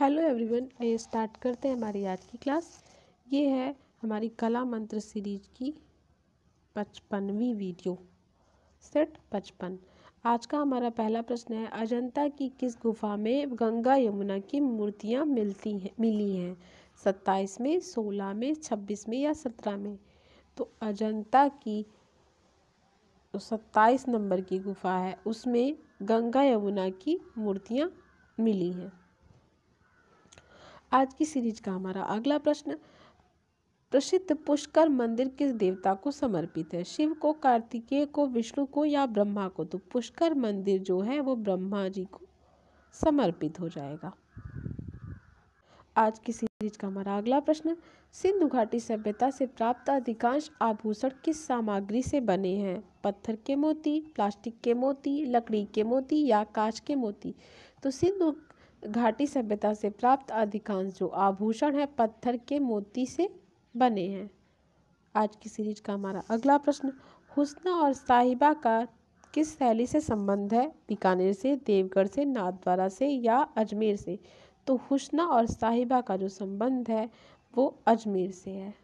hello everyone आइए start करते हैं हमारी आज की क्लास ये है हमारी कला मंत्र सीरीज की पचपनवीं वीडियो सेट पचपन आज का हमारा पहला प्रश्न है अजंता की किस गुफा में गंगा यमुना की मूर्तियाँ मिलती हैं मिली हैं सत्ताईस में सोलह में छब्बीस में या सत्रह में तो अजंता की तो सत्ताईस नंबर की गुफा है उसमें गंगा यमुना की मूर्तियाँ मिली हैं आज की सीरीज का हमारा अगला प्रश्न प्रसिद्ध पुष्कर मंदिर किस देवता को समर्पित है शिव को कार्तिकेय को विष्णु को या ब्रह्मा को तो पुष्कर मंदिर जो है वो ब्रह्मा जी को समर्पित हो जाएगा आज की सीरीज का हमारा अगला प्रश्न सिंधु घाटी सभ्यता से प्राप्त अधिकांश आभूषण किस सामग्री से बने हैं पत्थर के मोती प्लास्टिक के मोती लकड़ी के मोती या कांच के मोती तो सिंधु घाटी सभ्यता से प्राप्त अधिकांश जो आभूषण है पत्थर के मोती से बने हैं आज की सीरीज का हमारा अगला प्रश्न हुसना और साहिबा का किस शैली से संबंध है बीकानेर से देवगढ़ से नाथद्वारा से या अजमेर से तो हुसना और साहिबा का जो संबंध है वो अजमेर से है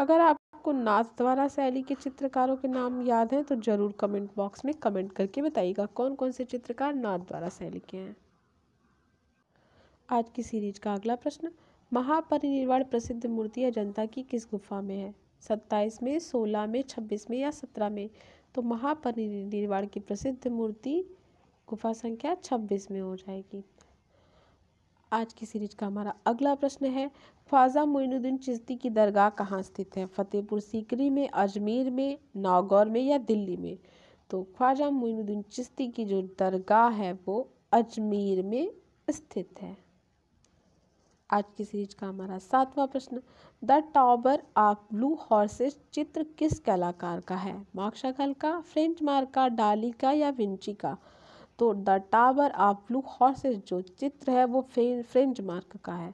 अगर आप आपको नाथ द्वारा शैली के चित्रकारों के नाम याद हैं तो ज़रूर कमेंट बॉक्स में कमेंट करके बताइएगा कौन कौन से चित्रकार नाथ द्वारा शैली के हैं आज की सीरीज का अगला प्रश्न महापरिनिर्वाण प्रसिद्ध मूर्ति अजंता की किस गुफा में है सत्ताईस में सोलह में छब्बीस में या सत्रह में तो महापरिनिर्वाण की प्रसिद्ध मूर्ति गुफा संख्या छब्बीस में हो जाएगी आज की सीरीज का हमारा अगला प्रश्न है ख्वाजा मोइनुद्दीन चिश्ती की दरगाह कहाँ स्थित है फतेहपुर सीकरी में अजमेर में नागौर में या दिल्ली में तो ख्वाजा मोइनुद्दीन चिश्ती की जो दरगाह है वो अजमेर में स्थित है आज की सीरीज का हमारा सातवां प्रश्न the tower of blue horses चित्र किस कलाकार का है माक्षाखल का फ्रेंच मार्का डाली का या विंची का तो the tower of blue horses जो चित्र है वो फ्रेंच मार्क का है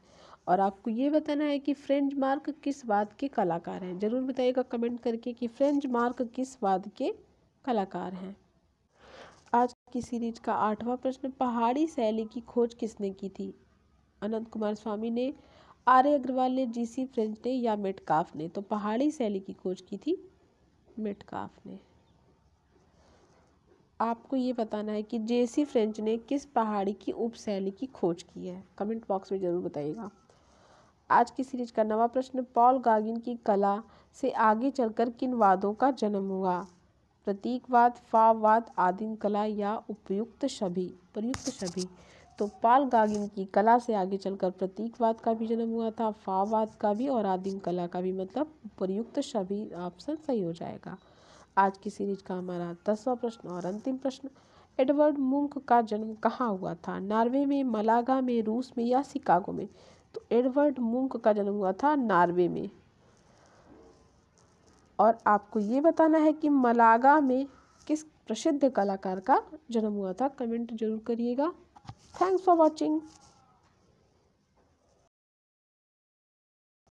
और आपको ये बताना है कि फ्रेंच मार्क किस वाद के कलाकार हैं ज़रूर बताइएगा कमेंट करके कि फ्रेंच मार्क किस वाद के कलाकार हैं आज की सीरीज का आठवां प्रश्न पहाड़ी शैली की खोज किसने की थी अनंत कुमार स्वामी ने आर्य अग्रवाल ने जीसी फ्रेंच ने या मेटकाफ ने तो पहाड़ी शैली की खोज की थी मेटकाफ ने आपको ये बताना है कि जेसी फ्रेंच ने किस पहाड़ी की उपशैली की खोज की है कमेंट बॉक्स में ज़रूर बताइएगा आज की सीरीज का नवा प्रश्न पॉल गागिन की कला से आगे चलकर किन वादों का जन्म हुआ प्रतीकवाद फाववाद आदिम कला या उपयुक्त सभी प्रयुक्त सभी तो पाल गागिन की कला से आगे चलकर प्रतीकवाद का भी जन्म हुआ था फाववाद का भी और आदिम कला का भी मतलब प्रयुक्त सभी ऑप्शन सही हो जाएगा आज की सीरीज का हमारा दसवां प्रश्न और अंतिम प्रश्न एडवर्ड मुंक का जन्म कहाँ हुआ था नॉर्वे में मलागा में रूस में या शिकागो में तो एडवर्ड मुंक का जन्म हुआ था नॉर्वे में और आपको ये बताना है कि मलागा में किस प्रसिद्ध कलाकार का जन्म हुआ था कमेंट जरूर करिएगा थैंक्स फॉर वॉचिंग